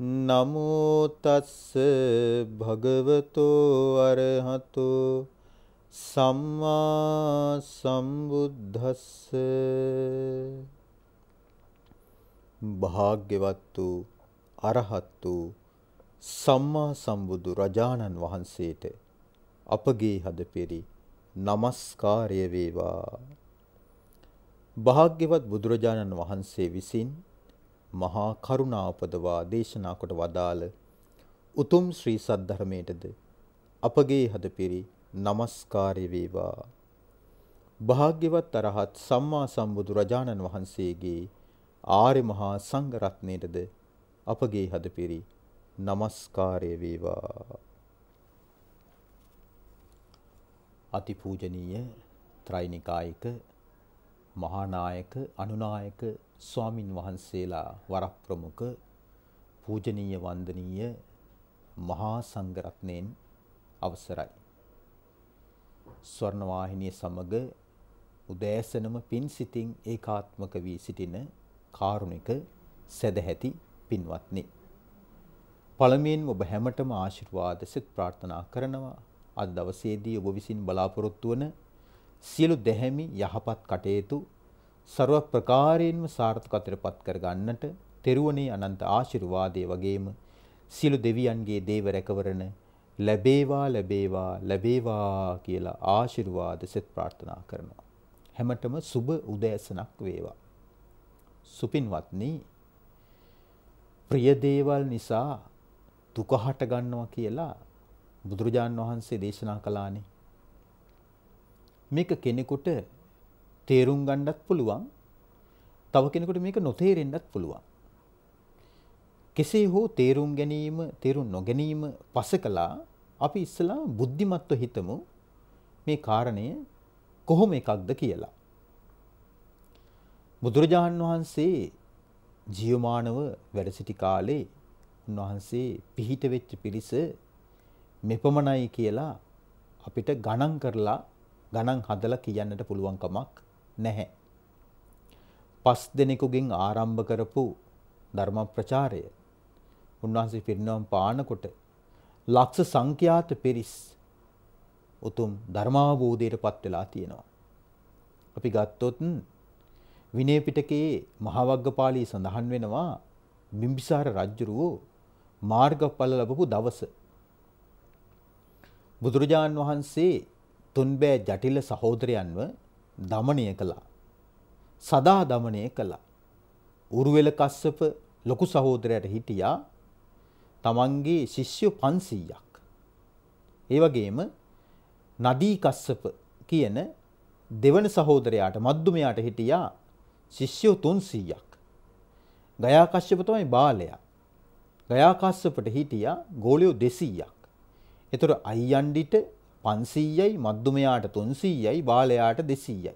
නමෝ තස්ස භගවතෝ අරහතෝ සම්මා සම්බුද්දස්ස භාග්‍යවත් වූ අරහත් වූ සම්මා සම්බුදු රජාණන් වහන්සේට අපගේ හදපෙරි নমස්කාරය වේවා භාග්‍යවත් බුදුරජාණන් වහන්සේ විසින් මහා කරුණා උපදවා දේශනා කොට වදාළ උතුම් ශ්‍රී සද්ධර්මයටද අපගේ හදපිරි নমස්කාරය වේවා. භාග්‍යවත් අරහත් සම්මා සම්බුදු රජාණන් වහන්සේගේ ආර්ය මහා සංඝ රත්නයටද අපගේ හදපිරි নমස්කාරය වේවා. අතිපූජනීය ත්‍රිනිකායක මහානායක අනුනායක ස්වාමින් වහන්සේලා වරක් ප්‍රමුඛ පූජනීය වන්දනීය මහා සංඝරත්නයෙන් අවසරයි. ස්වර්ණ වාහිනිය සමග උදෑසනම පින්සිතින් ඒකාත්මක වී සිටින කාරුණික සදැහැති පින්වත්නි. පළමුවෙන් ඔබ හැමටම ආශිර්වාද සිත ප්‍රාර්ථනා කරනවා. අද දවසේදී ඔබ විසින් බලාපොරොත්තු වන සියලු දැහැමි යහපත් කටයුතු ਸਰව ප්‍රකාරයෙන්ම සාර්ථකත්වයටපත් කර ගන්නට තෙරුවනේ අනන්ත ආශිර්වාදයේ වගේම සියලු දෙවියන්ගේ දේව රැකවරණ ලැබේවා ලැබේවා ලැබේවා කියලා ආශිර්වාද සෙත් ප්‍රාර්ථනා කරනවා. හැමතෙම සුබ උදෑසනක් වේවා. සුපින්වත්නි ප්‍රිය දේවල් නිසා දුක හට ගන්නවා කියලා බුදුරජාන් වහන්සේ දේශනා කළානේ. මේක කෙනෙකුට තේරුම් ගණ්ඩත් පුළුවන් තව කෙනෙකුට මේක නොතේරෙන්ඩත් පුළුවන්. කෙසේ හෝ තේරුම් ගැනීම තේරුම් නොගැනීම පස කලා අපි ඉස්සලා බුද්ධිමත්ව හිතමු මේ කාරණය කොහොම එකක්ද කියලා. බුදුරජාණන් වහන්සේ ජියමානව වැඩසිටි කාලේ උන්වහන්සේ පිහිට වෙච්ච පිරිස මෙපමණයි කියලා අපිට ගණන් කරලා ගණන් හදලා කියන්නට පුළුවන් කමක් නැහැ. පස් දෙනෙකුගෙන් ආරම්භ කරපු ධර්ම ප්‍රචාරය උන්වහන්සේ පිරිනවම් පානකොට ලක්ෂ සංඛ්‍යාත පිරිස් උතුම් ධර්මාවබෝධයට පත් වෙලා තියෙනවා. අපි ගත්තොත් විනය පිටකයේ මහවග්ගපාලී සඳහන් වෙනවා බිම්බිසාර රජුරෝ මාර්ගඵල ලැබපු දවස බුදුරජාන් වහන්සේ තුන්බෑ ජටිල සහෝදරයන්ව දමනය කළා. සදා දමනය කළා. උරුවෙල කස්සප ලොකු සහෝදරයට හිටියා තමන්ගේ ශිෂ්‍ය පන්සීයක්. ඒවගේම නදී කස්සප කියන දෙවන සහෝදරයාට මද්දුමයාට හිටියා ශිෂ්‍යෝ තුන්සීයක්. ගයාකශ්‍යප තමයි බාලයා. ගයාකස්සපට හිටියා ගෝලයෝ දෙසීයක්. එතුොට අයියන්ඩිට 500යි මධ්‍යමයාට 300යි බාලයාට 200යි.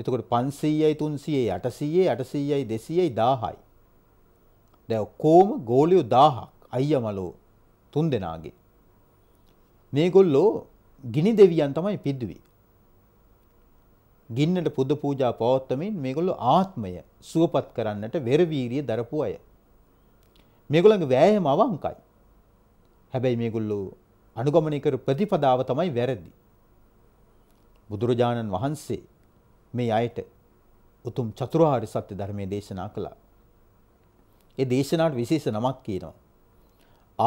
එතකොට 500යි 300යි 800යි 800යි 200යි 1000යි. දැන් ඔක්කොම ගෝලියෝ 1000ක් අයියාමලෝ තුන් දෙනාගේ. මේගොල්ලෝ ගිනි දෙවියන් තමයි පිද්දුවේ. ගින්නට පුද පූජා පවත්වමින් මේගොල්ලෝ ආත්මය සුවපත් කරන්නට වෙරවීරිය දරපු අය. මේගොල්ලන්ගේ වෑයම අවංකයි. හැබැයි මේගොල්ලෝ අනුගමනය කර ප්‍රතිපදාව තමයි වැරදි. බුදුරජාණන් වහන්සේ මේ අයට උතුම් චතුරාර්ය සත්‍ය ධර්මයේ දේශනා කළා. ඒ දේශනාවට විශේෂ නමක් කියනවා.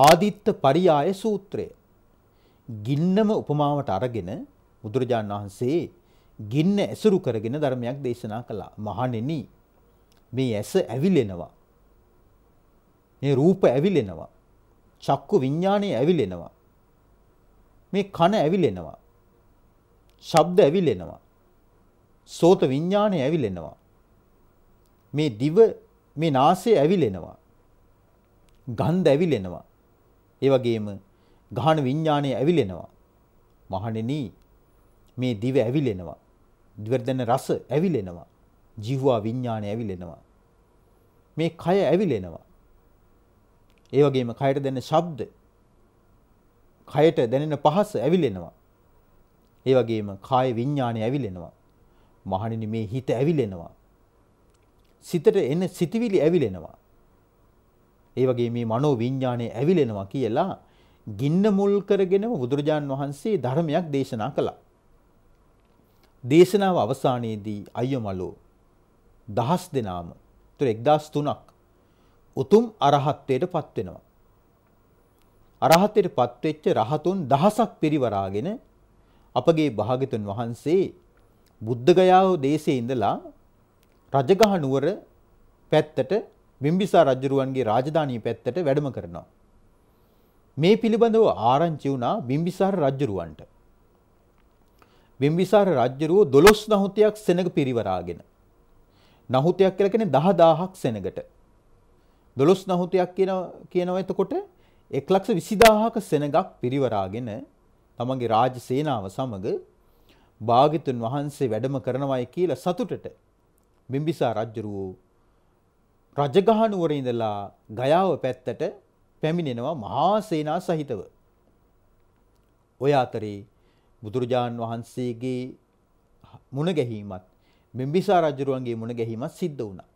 ආදිත්ත පරියාය සූත්‍රය. ගින්නම උපමාවට අරගෙන බුදුරජාණන් වහන්සේ ගින්න ඇසුරු කරගෙන ධර්මයක් දේශනා කළා. මහණෙනි මේ ඇස ඇවිලෙනවා. මේ රූප ඇවිලෙනවා. චක්කු විඥාණය ඇවිලෙනවා. මේ කන ඇවිලෙනවා. ශබ්ද ඇවිලෙනවා. සෝත විඤ්ඥානය ඇවිලෙනවා. මේ දිව මේ නාසේ ඇවිලෙනවා. ගන්ධ ඇවිලෙනවා. ඒවගේම ගාන විඤ්ඥානය ඇවිලෙනවා. මහනෙනී මේ දිව ඇවිලෙනවා. දිවර්දන රස ඇවිලෙනවා. ජිහවා විඤ්ඥානය ඇවිලෙනවා. මේ කය ඇවිලෙනවා. ඒවගේම කයට දෙන්න ශබ්ද කයට දැනෙන පහස ඇවිලෙනවා. ඒ වගේම කාය විඤ්ඥානය ඇවිලෙනවා. මහණනි මේ හිත ඇවිලෙනවා. සිතට එන්න සිතිවිලි ඇවිලෙනවා. ඒ වගේ මේ මනෝ විඤ්ඥානය ඇවිලෙනවා කියලා ගින්න මුල් කරගෙනම බුදුරජාණන් වහන්සේ ධර්මයක් දේශනා කළා. දේශනාව අවසානයේදී අයමලෝ දහස් දෙනාම තුර එක්දස් තුනක් උතුම් අරහත්වයට පත්වෙනවා. අරහතයට පත්වෙච්ච රහතුන් දහසක් පිරිවරාගෙන අපගේ භාගතුන් වහන්සේ බුද්ධගයාව දේශයේ ඉඳලා රජගහ නුවර පැත්තට බිම්බිසාර රජුරුවන්ගේ රාජධානිය පැත්තට වැඩම කරනවා. මේ පිළිබඳව ආරංචි වුණා බිම්බිසාර රජුරුවන්ට. බිම්බිසාර රජුරුව 12 නහුතියක් සෙනඟ පිරිවරාගෙන නහුතියක් කියලා කියන්නේ 10000ක් සෙනඟට 12 නහුතියක් කියන කියනවා එතකොට එක්ලක්ෂ විසිදාහක සෙනගක් පිරිවරාගෙන තමගේ රාජ සේනාව සමඟ භාගිතුන් වහන්සේ වැඩම කරනවයි කියලා සතුටට බිම්බිසා රජ්ජුරුවෝ රජගහනුවර ඉඳලා ගයාව පැත්තට පැමිණෙනවා මහා සේනා සහිතව. ඔය අතරේ බුදුරජාන් වහන්සේගේ මුණ ගැහිමත් බිම්බිසා රජුරුවන්ගේ මුණ ගැහිමත් සිද්ධ වුණා.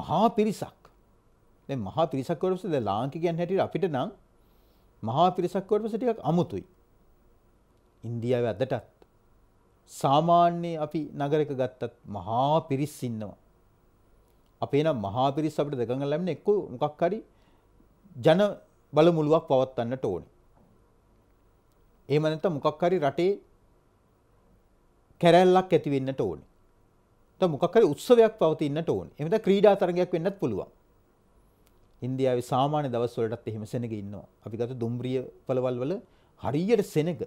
මහා පිරිසක් මේ මහා පිරිසක් වරපස දැන් ලාංකිකයන් හැටියට අපිට නම් මහා පිරිසක් වරපස ටිකක් අමුතුයි. ඉන්දියාවේ අදටත් සාමාන්‍ය අපි නගරයක ගත්තත් මහා පිරිස් ඉන්නවා. අපේ නම් මහා පිරිස් අපිට දෙකඟ ලැබෙන එක්ක මොකක් හරි ජන බලමුළුවක් පවත්වන්නට ඕනේ. එහෙම නැත්නම් මොකක් හරි රටේ කැරැල්ලක් ඇති වෙන්නට ඕනේ. නැත්නම් මොකක් හරි උත්සවයක් පවතින්නට ඕනේ. එහෙම නැත්නම් ක්‍රීඩා තරගයක් වෙන්නත් පුළුවන්. ඉන්දියාවේ සාමාන්‍ය දවස්වලටත් එහෙම සෙනග ඉන්නවා. අපි ගත දුම්රිය පොළවල් වල හරියට සෙනග.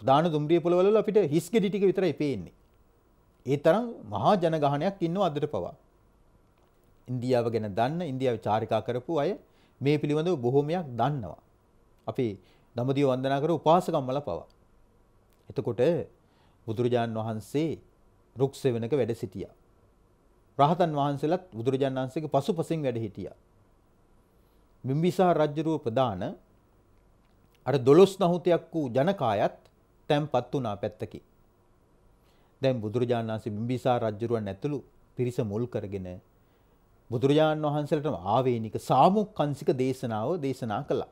ප්‍රධාන දුම්රිය පොළවල් වල අපිට හිස් ගෙඩි ටික විතරයි පේන්නේ. ඒ තරම් මහා ජනගහනයක් ඉන්නවා අදට පවා. ඉන්දියාව ගැන දන්න ඉන්දියාවේ චාරිකා කරපු අය මේ පිළිබඳව බොහොමයක් දන්නවා. අපි දඹදිව වන්දනා කර උපාසකම්මල පවා. එතකොට බුදුරජාණන් වහන්සේ රුක්සෙවණක වැඩ සිටියා. රහතන් වහන්සේලත් බුදුරජාණන් වහන්සේගේ පසුපසින් වැඩ හිටියා. බිම්බිසාර රජ්ජුරුව ප්‍රදාන අර 12 නහුතයක් වූ ජනකායත් තැන්පත් වුණා පැත්තකි. දැන් බුදුරජාණන් වහන්සේ බිම්බිසාර රජ්ජුරුවන් ඇතුළු පිරිස මුල් කරගෙන බුදුරජාණන් වහන්සේලටම ආවේනික සාමුක්කංශික දේශනාව දේශනා කළා.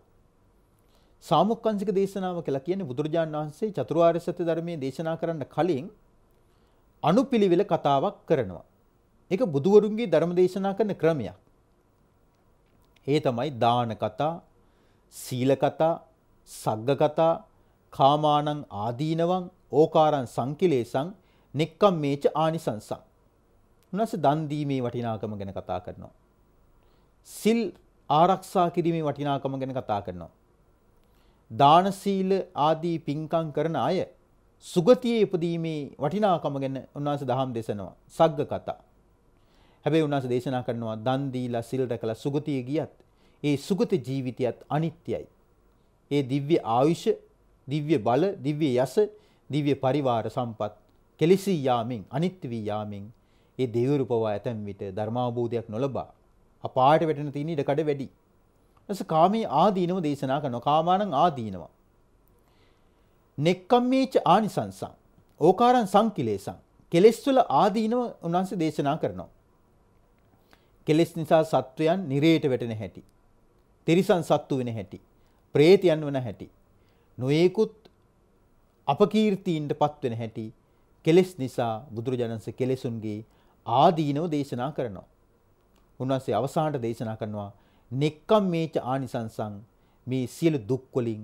සාමුක්කංශික දේශනාව කියලා කියන්නේ බුදුරජාණන් වහන්සේ චතුරාර්ය සත්‍ය ධර්මයේ දේශනා කරන්න කලින් අනුපිළිවෙල කතාවක් කරනවා. ඒක බුදුවරුන්ගේ ධර්ම දේශනා කරන ක්‍රමයක්. ඒ තමයි දාන කතා, සීල කතා, සග්ග කතා, කාමානං ආදීනවං, ඕකාරං සංකිලේසං, නික්කම් මේච ආනිසංසං. උනස දන් දීමේ වටිනාකම ගැන කතා කරනවා. සිල් ආරක්ෂා කිරීමේ වටිනාකම ගැන කතා කරනවා. දාන සීල ආදී පින්කම් කරන අය සුගතියේ ඉපදීමේ වටිනාකම ගැන උන්වහන්සේ දහම් දේශනවා. සග්ග කතා. හැබැයි උන්වහන්සේ දේශනා කරනවා දන් දීලා සිල් රැකලා සුගතිය ගියත් ඒ සුගත ජීවිතයත් අනිත්‍යයි. ඒ දිව්‍ය ආයුෂ, දිව්‍ය බල, දිව්‍ය යස, දිව්‍ය පරිවාර සම්පත් කෙලිසී යාමෙන් අනිත්‍ය වී යාමෙන් ඒ දේවරූපව ඇතැම් විට ධර්මාභූතයක් නොලබා අපායට වැටෙන තියෙන ඉඩ කඩ වැඩි. ඊටස කාමී ආදීනව දේශනා කරනවා. කාමානං ආදීනව. නෙක්කම්මේච ආනිසංසං. ඕකාරං සංකිලේසං. කෙලෙස් වල ආදීනව උන්වහන්සේ දේශනා කරනවා. කෙලෙස් නිසා සත්වයන් නිරේට වැටෙන හැටි. තිරිසන් සත්තු වෙන හැටි. ප්‍රේතයන් වන හැටි. නොයෙකුත් අපකීර්තියින්ට පත්වෙන හැටි කෙලෙස් නිසා බුදුරජාණන්ස කෙලෙසුන්ගේ ආදීනව දේශනා කරනවා. උන්වහන්සේ අවසානට දේශනා කරනවා නෙක්කම් මේච ආනිසංසං මේ සියලු දුක්වලින්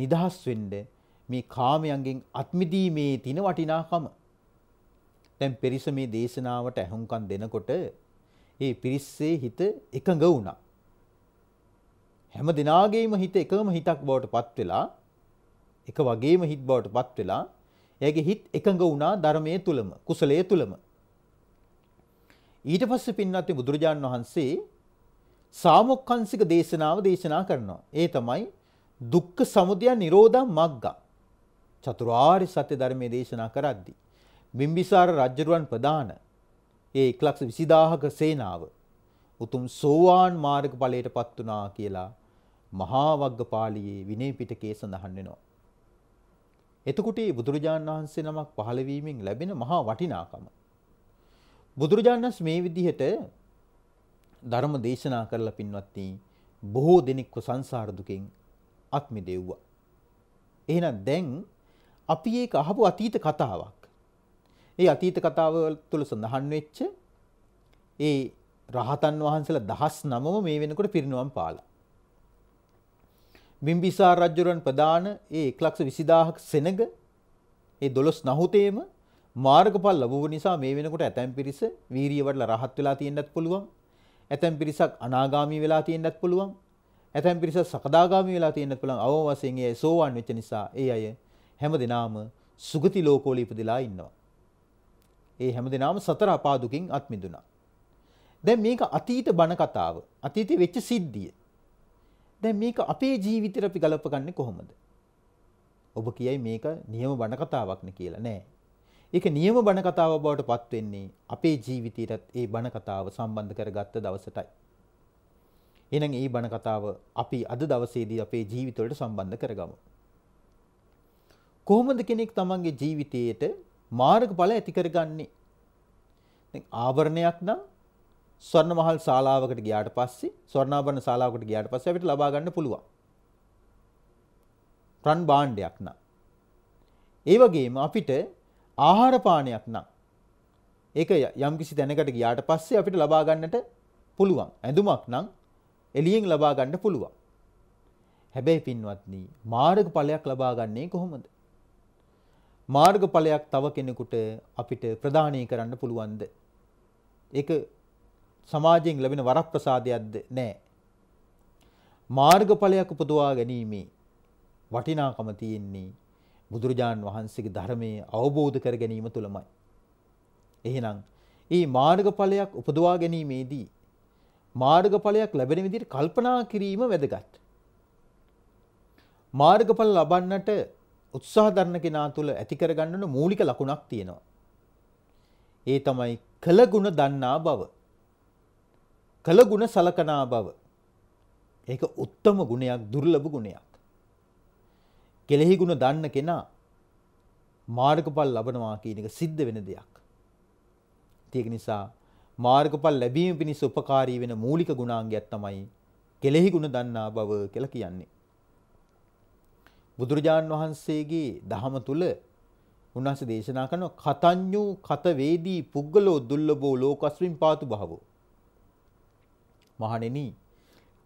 නිදහස් වෙන්න මේ කාමයන්ගෙන් අත්මිදීමේ තින වටිනාකම දැන් පෙරිස මේ දේශනාවට ඇහුම්කන් දෙනකොට ඒ පිරිස්සේ හිත එකඟ වුණා. හැම දිනාගේම හිත එකම හිතක් බවට පත් වෙලා එක වගේම හිත බවට පත් වෙලා එයාගේ හිත එකඟ වුණා ධර්මයේ තුලම කුසලයේ තුලම ඊට පස්සේ පින්වත්නි බුදුරජාන් වහන්සේ සාමුක්ඛංශික දේශනාව දේශනා කරනවා ඒ තමයි දුක්ඛ සමුදය නිරෝධා මග්ග චතුරාර්ය සත්‍ය ධර්මයේ දේශනා කරද්දී බිම්බිසාර රජුරුවන් ප්‍රදාන ඒ එක් ලක්ෂ විසිදාහක සේනාව උතුම් සෝවාන් මාර්ග ඵලයට පත් වුණා කියලා මහා වග්ගපාලියේ විනය පිටකයේ සඳහන් වෙනවා. එතකොට මේ බුදුරජාණන් වහන්සේ නමක් පහළ වීමෙන් ලැබෙන මහා වටිනාකම. බුදුරජාණන්ස් මේ විදිහට ධර්ම දේශනා කරලා පින්වත්නි බොහෝ දෙනෙක්ව සංසාර දුකෙන් අත් මිදෙව්වා. එහෙනම් දැන් අපි ඒක අහපු අතීත කතාවක්. ඒ අතීත කතාව තුළ සඳහන් වෙච්ච ඒ රහතන් වහන්සේලා දහස් නමම මේ වෙනකොට පිරිනුවම් පාලා. බිම්බිසාර රජුරන් ප්‍රධාන ඒ 120000ක සෙනඟ ඒ 12 නහුතේම මාර්ගඵල ලැබුව නිසා මේ වෙනකොට ඇතැම් පිරිස වීරිය වඩලා රහත් වෙලා තියෙන්නත් පුළුවන්. ඇතැම් පිරිසක් අනාගාමී වෙලා තියෙන්නත් පුළුවන්. ඇතැම් පිරිසක් සකදාගාමී වෙලා තියෙන්නත් පුළුවන්. අවම වශයෙන් ඒ සෝවන් වෙච්ච නිසා ඒ අය හැම දිනාම සුගති ලෝකෝලී ඉපදලා ඉන්නවා. ඒ හැමදෙනාම සතර අපාදුකින් අත් මිදුණා. දැන් මේක අතීත බණ කතාව. අතීතේ වෙච්ච සිද්ධිය. දැන් මේක අපේ ජීවිතේට අපි ගලපගන්නේ කොහොමද? ඔබ කියයි මේක නියම බණ කතාවක් නේ කියලා නෑ. ඒක නියම බණ කතාව බවට පත් වෙන්නේ අපේ ජීවිතයටත් ඒ බණ කතාව සම්බන්ධ කරගත්ත දවසටයි. එහෙනම් ඒ බණ කතාව අපි අද දවසේදී අපේ ජීවිතවලට සම්බන්ධ කරගමු. කොහොමද කෙනෙක් තමන්ගේ ජීවිතයේට මාර්ගඵල ඇති කරගන්නේ. දැන් ආවරණයක් නම් ස්වර්ණ මහල් ශාලාවකට ගියාට පස්සේ ස්වර්ණාභරණ ශාලාවකට ගියාට පස්සේ අපිට ලබා ගන්න පුළුවන්. රන් භාණ්ඩයක් නම්. ඒ වගේම අපිට ආහාර පානයක් නම් ඒක යම්කිසි දැනකට ගියාට පස්සේ අපිට ලබා ගන්නට පුළුවන්. ඇඳුමක් නම් එළියෙන් ලබා ගන්න පුළුවන්. හැබැයි පින්වත්නි මාර්ගඵලයක් ලබා ගන්නේ කොහොමද? මාර්ගඵලයක් තව කෙනෙකුට අපිට ප්‍රදානය කරන්න පුළුවන්ද? ඒක සමාජයෙන් ලැබෙන වරප්‍රසාදයක්ද? නෑ. මාර්ගඵලයක් උපදවා ගැනීම වටිනාකම තියෙන්නේ බුදුරජාන් වහන්සේගේ ධර්මයේ අවබෝධ කර ගැනීම තුලමයි. එහෙනම් මේ මාර්ගඵලයක් උපදවා ගැනීමේදී මාර්ගඵලයක් ලැබෙන විදිහට කල්පනා කිරීම වැදගත්. මාර්ගඵල ලබන්නට උත්සාහ දරන කෙනා තුළ ඇති කරගන්න ඕන මූලික ලකුණක් තියෙනවා. ඒ තමයි කළගුණ දන්නා බව. කළගුණ සලකනා බව. ඒක උත්තම ගුණයක් දුර්ලභ ගුණයක්. කෙලෙහි ගුණ දන්න කෙනා මාර්ගඵල ලබනවා කියන එක සිද්ධ වෙන දෙයක්. ඒක නිසා මාර්ගඵල ලැබීම පිණිස උපකාරී වෙන මූලික ගුණාංගයක් තමයි කෙලෙහි ගුණ දන්නා බව කියලා කියන්නේ. බුදුරජාණන් වහන්සේගේ දහම තුල උන්වහන්සේ දේශනා කරන කතඤ්ඤූ කත වේදී පුග්ගලෝ දුල්ලබෝ ලෝකස්මින් පාතු භවෝ මහණෙනි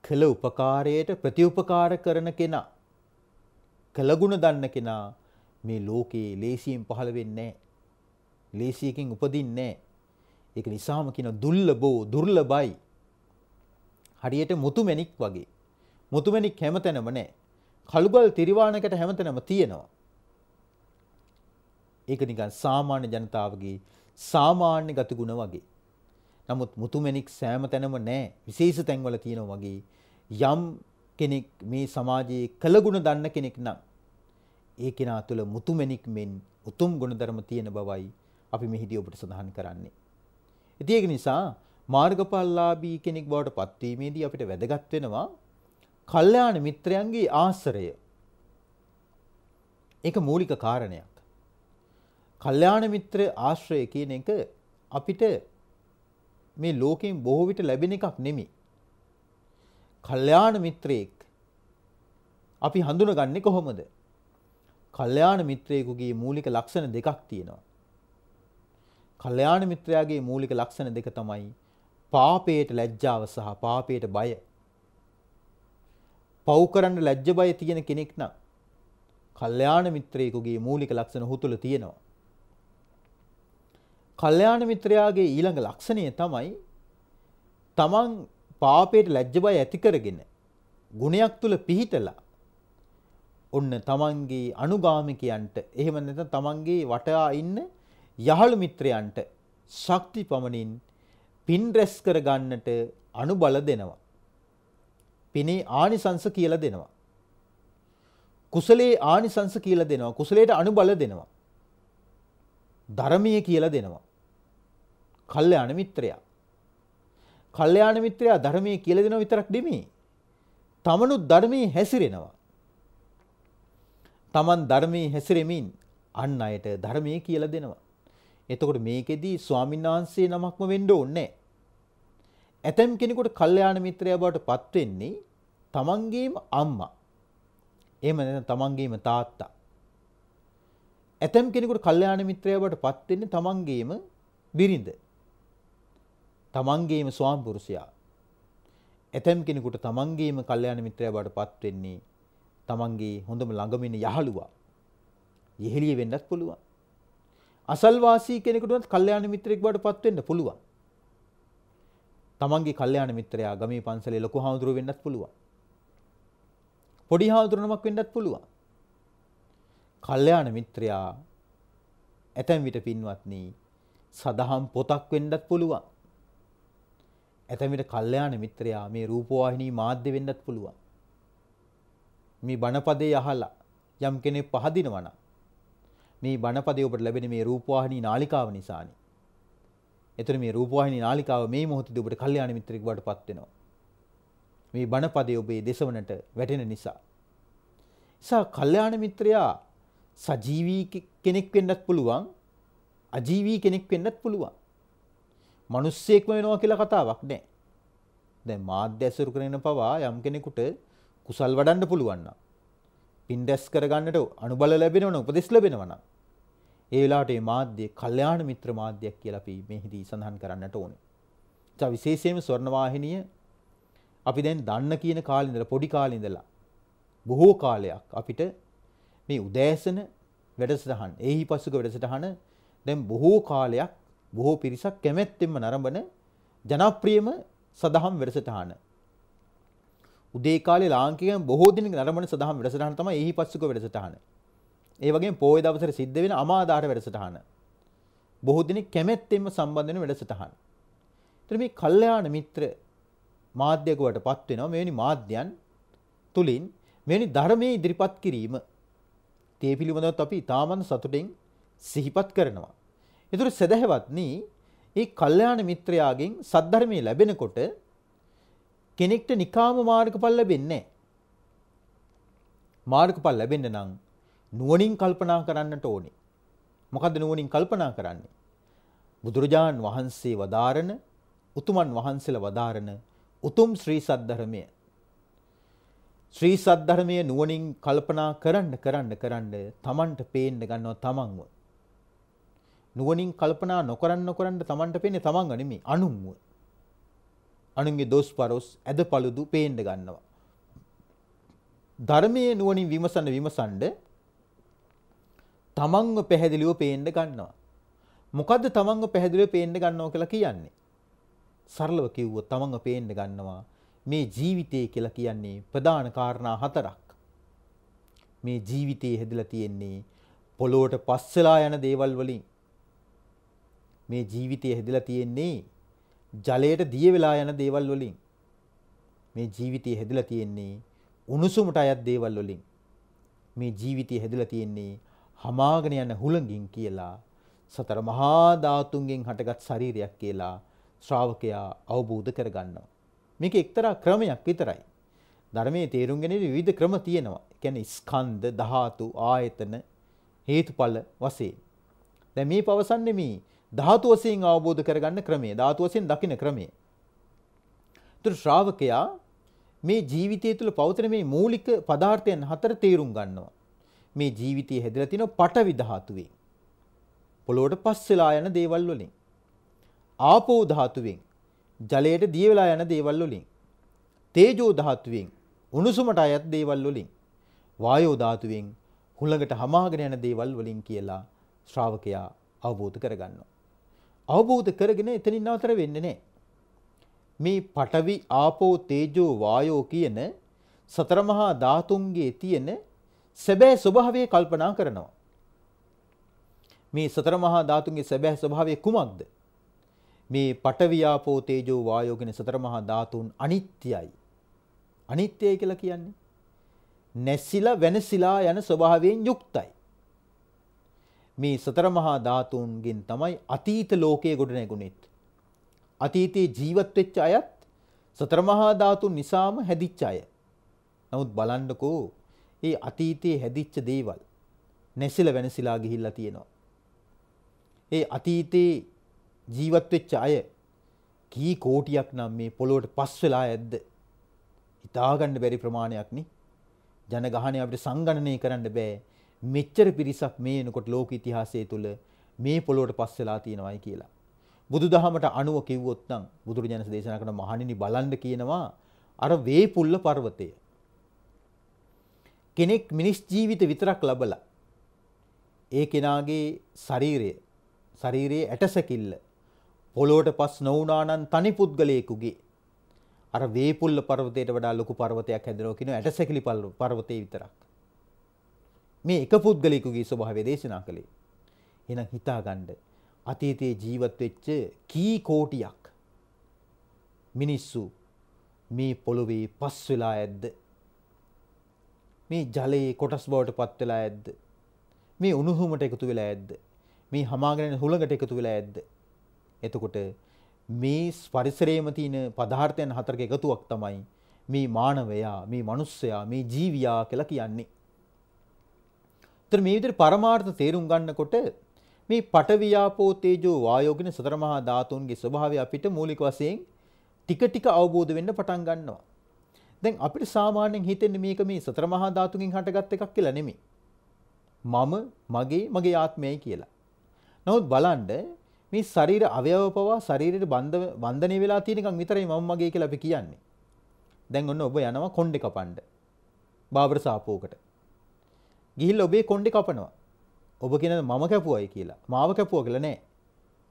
කළ උපකාරයට ප්‍රතිඋපකාර කරන කෙනා කළගුණ දන්න කෙනා මේ ලෝකේ ලේසියෙන් පහළ වෙන්නේ නැහැ. ලේසියකින් උපදින්නේ නැහැ. ඒක නිසාම කියන දුර්ලභෝ දුර්ලභයි. හරියට මුතුමැණික් වගේ. මුතුමැණික් හැමතැනම නැහැ. කළුගල් තිරිවානකට හැමතැනම තියෙනවා. ඒක නිකන් සාමාන්‍ය ජනතාවගේ සාමාන්‍ය ගතිගුණ වගේ. නමුත් මුතුමැණික් සෑම තැනම නැහැ. විශේෂ තැන්වල තියෙනවා වගේ යම් කෙනෙක් මේ සමාජයේ කළගුණ දන්න කෙනෙක් නම් ඒ කෙනා තුළ මුතුමැණික් මෙන් උතුම් ගුණධර්ම තියෙන බවයි අපි මෙහිදී ඔබට සඳහන් කරන්නේ. ඉතින් ඒක නිසා මාර්ගඵලලාභී කෙනෙක් බවට පත්වීමේදී අපිට වැදගත් වෙනවා කල්යාණ මිත්‍රයන්ගේ ආශ්‍රය. ඒක මූලික කාරණයක්. කල්යාණ මිත්‍ර ආශ්‍රය කියන එක අපිට මේ ලෝකෙන් බොහෝ විට ලැබෙන එකක් නෙමෙයි. කල්යාණ මිත්‍රයෙක් අපි හඳුනගන්නේ කොහොමද? කල්යාණ මිත්‍රයෙකුගේ මූලික ලක්ෂණ දෙකක් තියෙනවා. කල්යාණ මිත්‍රයාගේ මූලික ලක්ෂණ දෙක තමයි පාපයට ලැජ්ජාව සහ පාපයට බය. පව් කරන්න ලැජ්ජ බය තියෙන කෙනෙක් නම් කල්යාණ මිත්‍රයෙකුගේ මූලික ලක්ෂණ හුතුල තියෙනවා. කල්යාණ මිත්‍රයාගේ ඊළඟ ලක්ෂණය තමයි තමන් පාපයට ලැජ්ජ බය ඇති කරගෙන ගුණයක් තුල පිහිටලා ඔන්න තමන්ගේ අනුගාමිකයන්ට එහෙම නැත්නම් තමන්ගේ වටා ඉන්න යහළු මිත්‍රයන්ට ශක්ති පමණින් පින් රැස් කර ගන්නට අනුබල දෙනවා. පිනේ ආනිසංස කියලා දෙනවා. කුසලේ ආනිසංස කියලා දෙනවා. කුසලයට අනුබල දෙනවා. ධර්මීය කියලා දෙනවා. කල්යාණ මිත්‍රයා. කල්යාණ මිත්‍රයා ධර්මීය කියලා දෙනවා විතරක් නෙමෙයි. තමනුත් ධර්මීය හැසිරෙනවා. තමන් ධර්මීය හැසිරෙමින් අන් අයට ධර්මීය කියලා දෙනවා. එතකොට මේකෙදී ස්වාමීන් වහන්සේ නමක්ම වෙන්න ඕනේ නැහැ. ඇතැම් කෙනෙකුට කල්යාණ මිත්‍රයා බවට පත්වෙන්නේ තමන්ගේම අම්මා. එහෙම නැත්නම් තමන්ගේම තාත්තා. ඇතැම් කෙනෙකුට කල්යාණ මිත්‍රයා බවට පත්වෙන්නේ තමන්ගේම බිරිඳ. තමන්ගේම ස්වාමිපුරුෂයා. ඇතැම් කෙනෙකුට තමන්ගේම කල්යාණ මිත්‍රයා බවට පත්වෙන්නේ තමන්ගේ හොඳම ළඟම ඉන්න යහළුවා. යෙහෙළිය වෙන්නත් පුළුවන්. අසල්වාසී කෙනෙකුටවත් කල්යාණ මිත්‍රයෙක් බවට පත්වෙන්න පුළුවන්. තමන්ගේ කල්යාණ මිත්‍රයා ගමේ පන්සලේ ලොකු හාමුදුරුව වෙන්නත් පුළුවන්. පොඩි හාමුදුරුවමක් වෙන්නත් පුළුවන්. කල්යාණ මිත්‍රයා ඇතැම් විට පින්වත්නි සදහම් පොතක් වෙන්නත් පුළුවන්. ඇතැම් විට කල්යාණ මිත්‍රයා මේ රූපවාහිනී මාධ්‍ය වෙන්නත් පුළුවන්. මේ බණපදේ අහලා යම් කෙනෙක් පහදිනවා නම් මේ බණපදේ ඔබට ලැබෙන මේ රූපවාහිනී නාලිකාව නිසානේ එතන මේ රූපවාහිනී නාලිකාව මේ මොහොතදී ඔබට කල්යාණ මිත්‍රෙක් බවට පත් වෙනවා. මේ බණපදේ ඔබේ දේශවනට වැටෙන නිසා. නිසා කල්යාණ මිත්‍රයා සජීවී කෙනෙක් වෙන්නත් පුළුවන්, අජීවී කෙනෙක් වෙන්නත් පුළුවන්. මිනිස්සෙක්ම වෙනවා කියලා කතාවක් නැහැ. දැන් මාධ්‍ය ඇසුරු කරගෙන පවා යම් කෙනෙකුට කුසල් වඩන්න පුළුවන් නම්, පින් දැස් කරගන්නට අනුබල ලැබෙනවනම්, උපදෙස් ලැබෙනවනම් ඒ වෙලාවට මේ මාධ්‍ය කල්යාණ මිත්‍ර මාධ්‍යයක් කියලා අපි මෙහිදී සඳහන් කරන්නට ඕනේ. ඉතින් විශේෂයෙන්ම ස්වර්ණ වාහිනිය අපි දැන් දන්න කියන කාලේ ඉඳලා පොඩි කාලේ ඉඳලා බොහෝ කාලයක් අපිට මේ උදෑසන වැඩසටහන් එහි පසුක වැඩසටහන දැන් බොහෝ කාලයක් බොහෝ පිරිසක් කැමැත්තෙන්ම නරඹන ජනප්‍රියම සදහම් වැඩසටහන උදේ කාලේ ලාංකිකයන් බොහෝ දෙනෙක් නරඹන සදහම් වැඩසටහන තමයි එහි පසුක වැඩසටහන. ඒ වගේ පෝය දවසට සිද්ධ වෙන අමාදාර වැඩසටහන. බොහෝ දෙනෙක් කැමැත්තෙන්ම සම්බන්ධ වෙන වැඩසටහන්. ඒතර මේ කල්යාණ මිත්‍ර මාධ්‍යකවටපත් වෙනවා මෙවැනි මාධ්‍යයන් තුලින් මෙවැනි ධර්මයේ ඉදිරිපත් කිරීම. ඒ පිළිබඳවත් අපි ඊටාමත් සතුටින් සිහිපත් කරනවා. ඒතර සදහවත්නි ඒ කල්යාණ මිත්‍රයාගෙන් සද්ධර්මයේ ලැබෙනකොට කෙනෙක්ට නිකාම මාර්ගඵල ලැබෙන්නේ නැහැ. මාර්ගඵල ලැබෙන්න නම් නුවණින් කල්පනා කරන්නට ඕනේ. මොකද නුවණින් කල්පනා කරන්නේ? බුදුරජාන් වහන්සේ වදාරන උතුමන් වහන්සේලා වදාරන උතුම් ශ්‍රී සද්ධර්මය. ශ්‍රී සද්ධර්මය නුවණින් කල්පනා කරන්න කරන්න කරන්න තමන්ට පේන්න ගන්නවා තමන්ව. නුවණින් කල්පනා නොකරන්න නොකරන්න තමන්ට පේන්නේ තමන්ව නෙමෙයි අනුන්ව. අනුන්ගේ දොස් පරොස් ඇදපළුදු පේන්න ගන්නවා. ධර්මයේ නුවණින් විමසන විමසනද තමන්ව පැහැදිලිව පේන්න ගන්නවා. මොකද්ද තමන්ව පැහැදිලිව පේන්න ගන්නවා කියලා කියන්නේ? සරලව කිව්වොත් තමන්ව පේන්න ගන්නවා මේ ජීවිතය කියලා කියන්නේ ප්‍රධාන කාරණා හතරක්. මේ ජීවිතේ හැදිලා තියෙන්නේ පොළොවට පස්සලා යන දේවල් වලින්. මේ ජීවිතය හැදිලා තියෙන්නේ ජලයට දිය වෙලා යන දේවල් වලින්. මේ ජීවිතය හැදිලා තියෙන්නේ උණුසුමට අයත් දේවල් වලින්. මේ ජීවිතය හැදිලා තියෙන්නේ හමාගෙන යන හුළඟින් කියලා සතර මහා ධාතුන්ගෙන් හටගත් ශරීරයක් කියලා ශ්‍රාවකයා අවබෝධ කරගන්නවා. මේක එක්තරා ක්‍රමයක් විතරයි. ධර්මයේ තේරුම් ගැනීම විවිධ ක්‍රම තියෙනවා. ඒ කියන්නේ ස්කන්ධ, ධාතු, ආයතන, හේතුඵල වශයෙන්. දැන් මේ පවසන්නේ මේ ධාතු වශයෙන් අවබෝධ කරගන්න ක්‍රමය. ධාතු වශයෙන් දකින ක්‍රමය. ඒතර ශ්‍රාවකයා මේ ජීවිතය තුළ පවතින මේ මූලික පදාර්ථයන් හතර තේරුම් ගන්නවා. මේ ජීවිතය හැදලා තිනවා පටවි ධාතුවෙන්. පොළොවට පස් වෙලා යන දේවල් වලින්. ආපෝ ධාතුවෙන් ජලයට දිය වෙලා යන දේවල් වලින්. තේජෝ ධාතුවෙන් උණුසුමට අයත් දේවල් වලින්. වායෝ ධාතුවෙන් හුළඟට හමාගෙන යන දේවල් වලින් කියලා ශ්‍රාවකයා අවබෝධ කරගන්නවා. අවබෝධ කරගෙන එතනින් නතර වෙන්නේ නැහැ. මේ පඨවි ආපෝ තේජෝ වායෝ කියන සතර මහා ධාතුන්ගේ තියෙන සැබෑ ස්වභාවය කල්පනා කරනවා. මේ සතර මහා ධාතුන්ගේ සැබෑ ස්වභාවය කුමක්ද? මේ පටවියාපෝ තේජෝ වායෝ කියන සතර මහා ධාතුන් අනිත්‍යයි. අනිත්‍යයි කියලා කියන්නේ නැසිලා වෙනසිලා යන ස්වභාවයෙන් යුක්තයි. මේ සතර මහා ධාතුන්ගෙන් තමයි අතීත ලෝකයේ ගොඩ නැගුණෙත්. අතීතේ ජීවත් වෙච්ච අයත් සතර මහා ධාතුන් නිසාම හැදිච්ච අය. නමුත් බලන්නකෝ ඒ අතීතයේ හැදිච්ච දේවල් නැසිල වෙනසිලා ගිහිල්ලා තියෙනවා. ඒ අතීතයේ ජීවත් වෙච්ච අය කී කෝටියක් නම් මේ පොළොවට පස් වෙලා ඇද්ද? හිතාගන්න බැරි ප්‍රමාණයක් නේ. ජනගහණය අපිට සංගණනය කරන්න බෑ. මෙච්චර පිරිසක් මේ එනකොට ලෝක ඉතිහාසය තුළ මේ පොළොවට පස් වෙලා තියෙනවායි කියලා. බුදුදහමට අනුව කිව්වොත් නම් බුදුරජාණන් දේශනා කරන මහණෙනි බලන්න කියනවා අර වේපුල්ල පර්වතය. කෙනෙක් මිනිස් ජීවිත විතරක් ලබලා ඒ කෙනාගේ ශරීරය ශරීරයේ ඇටසැකිල්ල පොළොවට පස් නොවුනානන් තනි පුද්ගලයෙකුගේ අර වේපුල්ල පර්වතයට වඩා ලොකු පර්වතයක් හැදෙනවා කියන ඇටසැකිලි පර්වතේ විතරක් මේ එක පුද්ගලයෙකුගේ ස්වභාවය දේශනා කළේ එහෙනම් හිතාගන්න අතීතයේ ජීවත් වෙච්ච කී කෝටියක් මිනිස්සු මේ පොළොවේ පස් වෙලා ඇද්ද මේ ජලයේ කොටස් බවට පත් වෙලා ඇද්ද? මේ උණුහුමට එකතු වෙලා ඇද්ද? මේ හමාගෙන හුලඟට එකතු වෙලා ඇද්ද? එතකොට මේ පරිසරයේම තියෙන පදාර්ථයන් හතරක එකතුවක් තමයි මේ මානවයා, මේ මිනිස්සයා, මේ ජීවියා කියලා කියන්නේ. ඒතර මේ විදිහට පරමාර්ථ තේරුම් ගන්නකොට මේ පටවියාපෝ තේජෝ වායෝ කියන සතර මහා ධාතුන්ගේ ස්වභාවය අපිට මූලික වශයෙන් ටික ටික අවබෝධ වෙන්න පටන් ගන්නවා. දැන් අපිට සාමාන්‍යයෙන් හිතෙන්නේ මේක මේ සතර මහා ධාතුන්ගෙන් හටගත් එකක් කියලා නෙමෙයි. මම මගේ මගේ ආත්මයයි කියලා. නමුත් බලන්න මේ ශරීර අවයව පවා ශරීරයට බන්ධ බන්ධනය වෙලා තියෙනකන් විතරයි මම මගේ කියලා අපි කියන්නේ. දැන් ඔන්න ඔබ යනවා කොණ්ඩේ කපන්න. බාබර සාපෝකට. ගිහිල්ලා ඔබේ කොණ්ඩේ කපනවා. ඔබ කියන මම කැපුවයි කියලා. මාව කැපුවා කියලා නෑ.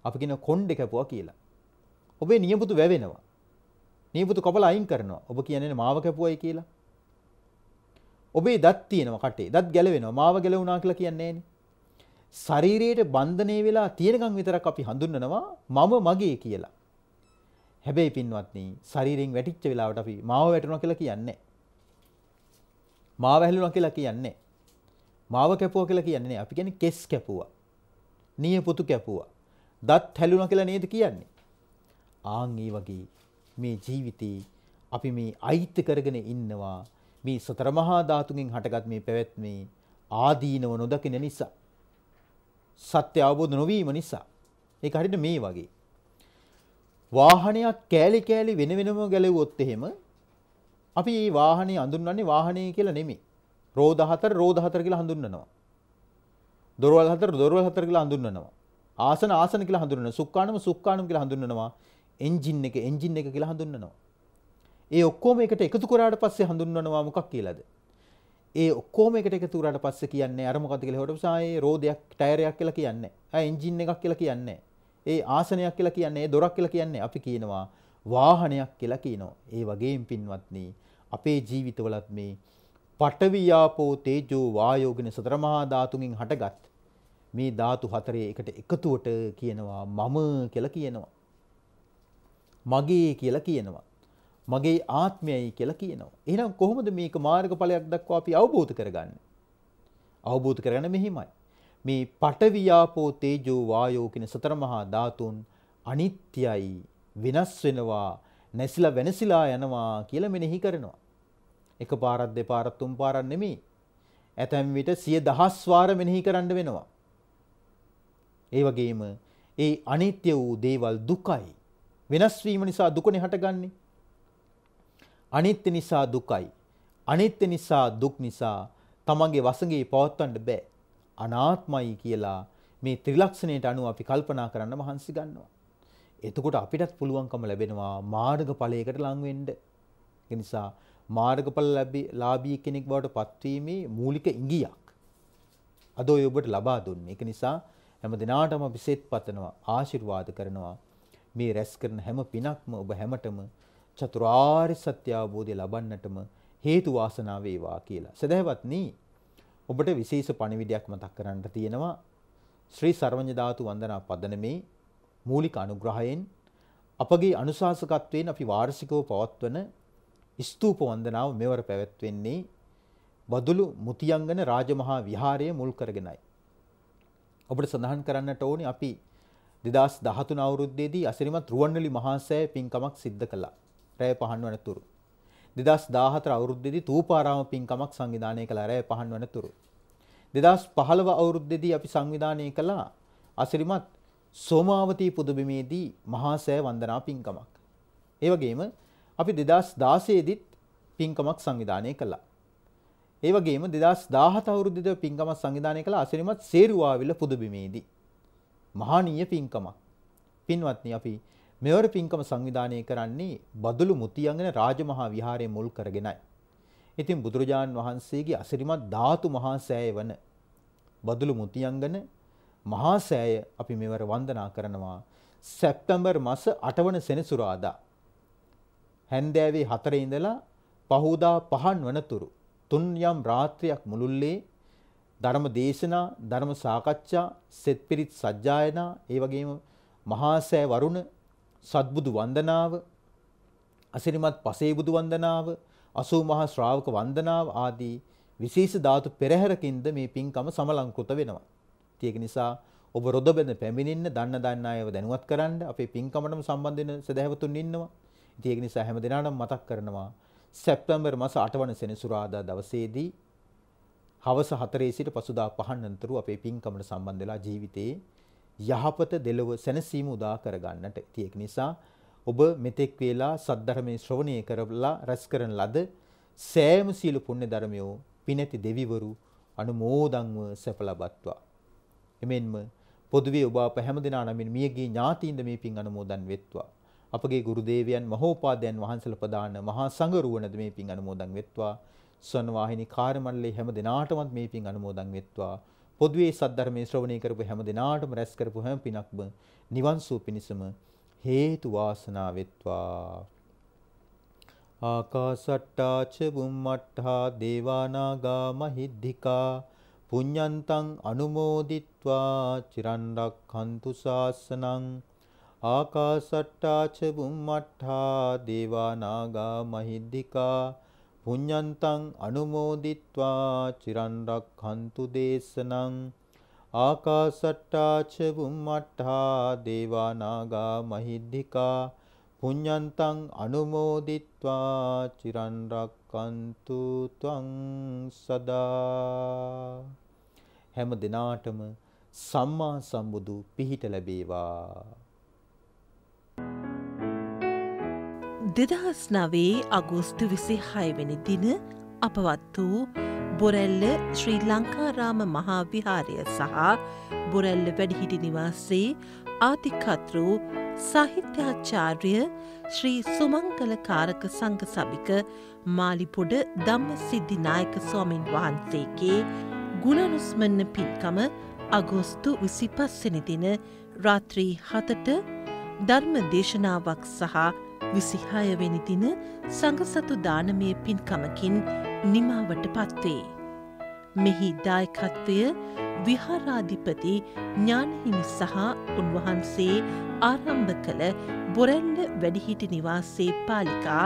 අපි කියන කොණ්ඩේ කැපුවා කියලා. ඔබේ නියමුතු වැවෙනවා. නීපුතු කපල අයින් කරනවා. ඔබ කියන්නේ මාව කැපුවයි කියලා. ඔබේ දත් තියෙනවා කටේ. දත් ගැලවෙනවා. මාව ගැලවුණා කියලා කියන්නේ ශරීරයට බන්ධනේ වෙලා තියෙනකන් විතරක් අපි හඳුන්වනවා මම මගේ කියලා. හැබැයි පින්වත්නි, ශරීරයෙන් වැටිච්ච වෙලාවට අපි මාව වැටුණා කියලා කියන්නේ මාව හැලුණා කියලා කියන්නේ මාව කැපුවා කියලා කියන්නේ අපි කියන්නේ කෙස් කැපුවා. නියපොතු කැපුවා. දත් හැලුණා කියලා නේද කියන්නේ? ආන් ඒ වගේ මේ ජීවිතේ අපි මේ අයිති කරගෙන ඉන්නවා මේ සතර මහා ධාතුන්ගෙන් හටගත් මේ පැවැත්මේ ආදීනව නොදකින නිසා සත්‍ය අවබෝධ නොවීම නිසා ඒක හරියට මේ වගේ වාහනයක් කෑලි කෑලි වෙන වෙනම ගැලෙව්වොත් එහෙම අපි මේ වාහනේ හඳුන්වන්නේ වාහනේ කියලා නෙමෙයි රෝද හතර රෝද හතර කියලා හඳුන්වනවා දොරවල් හතර දොරවල් හතර කියලා හඳුන්වනවා ආසන ආසන කියලා හඳුන්වනවා සුක්කානම සුක්කානම කියලා හඳුන්වනවා එන්ජින් එක එන්ජින් එක කියලා හඳුන්වනවා. ඒ ඔක්කොම එකට එකතු කරාට පස්සේ හඳුන්වනවා මොකක් කියලාද? ඒ ඔක්කොම එකට එකතු කරාට පස්සේ කියන්නේ අර මොකද්ද කියලා හොටපසායේ රෝදයක් ටයරයක් කියලා කියන්නේ. ආ එන්ජින් එකක් කියලා කියන්නේ. ඒ ආසනයක් කියලා කියන්නේ, ඒ දොරක් කියලා කියන්නේ අපි කියනවා වාහනයක් කියලා කියනවා. ඒ වගේම පින්වත්නි අපේ ජීවිතවලත් මේ පටවියාපෝ තේජෝ වායෝගින සතර මහා ධාතුන්ගෙන් හටගත් මේ ධාතු හතරේ එකට එකතුවට කියනවා මම කියලා කියනවා. මගේ කියලා කියනවා. මගේ ආත්මයයි කියලා කියනවා. එහෙනම් කොහොමද මේක මාර්ගඵලයක් දක්වා අපි අවබෝධ කරගන්නේ? අවබෝධ කරගන්න මෙහිමයි. මේ පටවියාපෝ තේජෝ වායෝ කියන සතර මහා ධාතුන් අනිත්‍යයි වෙනස් වෙනවා නැසිලා වෙනසිලා යනවා කියලා මෙනෙහි කරනවා. එක පාරක් දෙපාරක් තුන් පාරක් නෙමෙයි. ඇතැම් විට සිය දහස් වාර මෙනෙහි කරන්න වෙනවා. ඒ වගේම ඒ අනිත්‍ය වූ දේවල් දුකයි. වෙනස් වීම නිසා දුකනේ හටගන්නේ. අනිත්‍ය නිසා දුකයි. අනිත්‍ය නිසා දුක් නිසා තමන්ගේ වසඟේ පවත්වන්න බෑ. අනාත්මයි කියලා මේ ත්‍රිලක්ෂණයට අනුව අපි කල්පනා කරන්න මහන්සි ගන්නවා. එතකොට අපිටත් පුළුවන්කම ලැබෙනවා මාර්ගඵලයකට ලං වෙන්න. ඒ නිසා මාර්ගඵල ලාභී කෙනෙක් බවට පත්වීමේ මූලික ඉඟියක් අද ඔය ඔබට ලබා දුන්නේ. ඒක නිසා හැම දිනාටම අපි සෙත් පතනවා ආශිර්වාද කරනවා මේ රැස් කරන හැම පිනක්ම ඔබ හැමතෙම චතුරාර්ය සත්‍ය අවබෝධය ලබන්නටම හේතු වාසනා වේවා කියලා. සදහවත්නි ඔබට විශේෂ පණිවිඩයක් මතක් කරන්න තියෙනවා. ශ්‍රී සර්වඥ ධාතු වන්දනා පදනමේ මූලික අනුග්‍රහයෙන් අපගේ අනුශාසකත්වයෙන් අපි වාර්ෂිකව පවත්වන ස්තූප වන්දනාව මෙවර පැවැත්වෙන්නේ බදුලු මුතියංගන රාජමහා විහාරය මුල් කරගෙනයි. ඔබට සඳහන් කරන්නට ඕනේ අපි දෙදස් දහතුන අවුරුද්දේදී අසිරිමත් රුවන්වැලි මහාසෑය පින්කමක් සිද්ධ කළා. රැය පහන් වනතුරු. දෙදස් දාහතර අවුරුද්දේදී තූපාරාම පින්කමක් සංවිධානය කළ රැය පහන් වනතුරු. දෙදස් පහළව අවුරුද්දේදී අපි සංවිධානය කළා අසිරිමත් සෝමාවතී පුදුබිමේදී මහාසෑ වන්දනා පින්කමක්. ඒ වගේම අපි දෙදස් දාසේදිත් පින්කමක් සංවිධානය කළා. ඒ වගේම දෙදස් දාහත අවුරුද්දේදී පින්කමක් සංවිධානය කළ අසිරිමත් සේරුවාවිල පුදුබිමේදී මහානීය පින්කමක්. පින්වත්නි අපි මෙවර පින්කම සංවිධානය කරන්නේ බදුළු මුතියංගන රාජමහා විහාරයේ මුල් කරගෙනයි. ඉතින් බුදුරජාන් වහන්සේගේ අසිරිමත් ධාතු මහා සෑය වන බදුළු මුතියංගන මහා සෑය අපි මෙවර වන්දනා කරනවා සැප්තැම්බර් මස 8 වන සෙනසුරාදා. හැන්දෑවේ 4 ඉඳලා පහුදා පහන් වනතුරු තුන් යම් රාත්‍රියක් මුළුල්ලේ ධර්ම දේශනා, ධර්ම සාකච්ඡා, සෙත් පිරිත් සජ්ජායනා, ඒ වගේම මහා සෑ වරුණ, සත්බුදු වන්දනාව, අසිරිමත් පසේ බුදු වන්දනාව, අසූ මහා ශ්‍රාවක වන්දනාව ආදී විශේෂ ධාතු පෙරහැරකින්ද මේ පින්කම සමලංකృత වෙනවා. ඒක නිසා ඔබ රොදබඳ පැමිණෙන්න දන්න දන්න අයව දැනුවත් කරන්න අපේ පින්කමටම සම්බන්ධ වෙන සදහැවතුන් ඉන්නවා. ඉතින් ඒක නිසා හැම දිනාටම මතක් කරනවා සැප්තැම්බර් මාස 8 වන සෙනසුරාදා දවසේදී හවස 4 සිට පසුදා 5 නතරු අපේ පින්කමට සම්බන්ධ වෙලා ජීවිතේ යහපත දෙලොව සැනසීම උදා කරගන්නට. ඉතින් ඒක නිසා ඔබ මෙතෙක් වේලා සද්ධර්මයේ ශ්‍රවණය කරලා රැස් කරන ලද සෑම සීල පුණ්‍ය ධර්මයෝ පිනැති දෙවිවරු අනුමෝදන්ව සැප ලබත්වා. එමෙන්ම පොදුවේ ඔබ අප හැමදෙනා නමින් මියගිය ඥාතීන්ද මේ පින් අනුමෝදන් වෙත්වා. අපගේ ගුරු දේවයන් මහෝපාදයන් වහන්සේලා ප්‍රදාන මහා සංඝ රුවණද මේ පින් අනුමෝදන් වෙත්වා. ස්වර්ණ වාහිනී කාර්යමණ්ඩලයේ හැම දිනාටමත් මේ පින් අනුමෝදන් වෙත්වා. පොදුවේ සද්ධර්මයේ ශ්‍රවණය කරපු හැම දිනාටම රැස් කරපු හැම පිනක්ම නිවන් සුව පිණසම හේතු වාසනා වෙත්වා. ආකාසට්ටා ච බුම්මට්ටා දේවානාගා මහිද්దికා පුඤ්ඤන්තං අනුමෝදිත්වා චිරන් රක්ඛන්තු ශාසනං ආකාසට්ටා ච බුම්මට්ටා දේවානාගා මහිද්దికා පුඤ්ඤන්තං අනුමෝදිත්වා චිරන් රක්ඛන්තු දේශනං ආකාසට්ටා ච බුම්මට්ඨා දේවානාගා මහිද්దికා පුඤ්ඤන්තං අනුමෝදිත්වා චිරන් රක්ඛන්තු ත්වං සදා හැම දිනාටම සම්මා සම්බුදු පිහිට ලැබේවා දෙදහස් නවේ අගෝස්තු විසි හයවෙනි දින අපවත් වූ බොරැල්ල ශ්‍රී ලංකාරාම මහා විහාරය සහ බොරැල්ල වැඩිහිටි නිවාසේ ආතිකත්රු සාහිත්‍යාචාර්ය ශ්‍රී සුමංකල කාරක සංඝ සභික මාලිපොඩ ධම්ම සිද්ධිනායක ස්වාමින් වහන්සේගේ ගුණනුස්මන්න පිත්කම අගෝස්තු විසිපස්සෙනදින රාත්‍රී හතට ධර්ම දේශනාවක් සහ විසිහායවෙනි දින සඟසතු දානමය පින්කමකින් නිමාවට පත්වේ. මෙහි දායකත්වය විහාරාධිපති ඥානහිමි සහ උන්වහන්සේ ආරම්භ කළ බොරැල්ල වැඩිහිටි නිවාසේ පාලිකා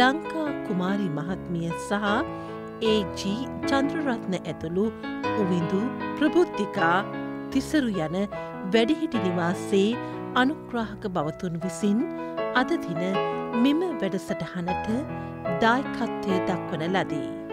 ලංකා කුමාරි මහත්මිය සහ ඒජී චන්ද්‍රරත්න ඇතුළු උවිඳු ප්‍රබෘද්ධිකා තිසරු යන වැඩිහිටි නිවාසේ අනුග්‍රාහක බවතුන් විසින් අද දින මෙම වැඩසටහනට දායකත්වය දක්වන ලදී.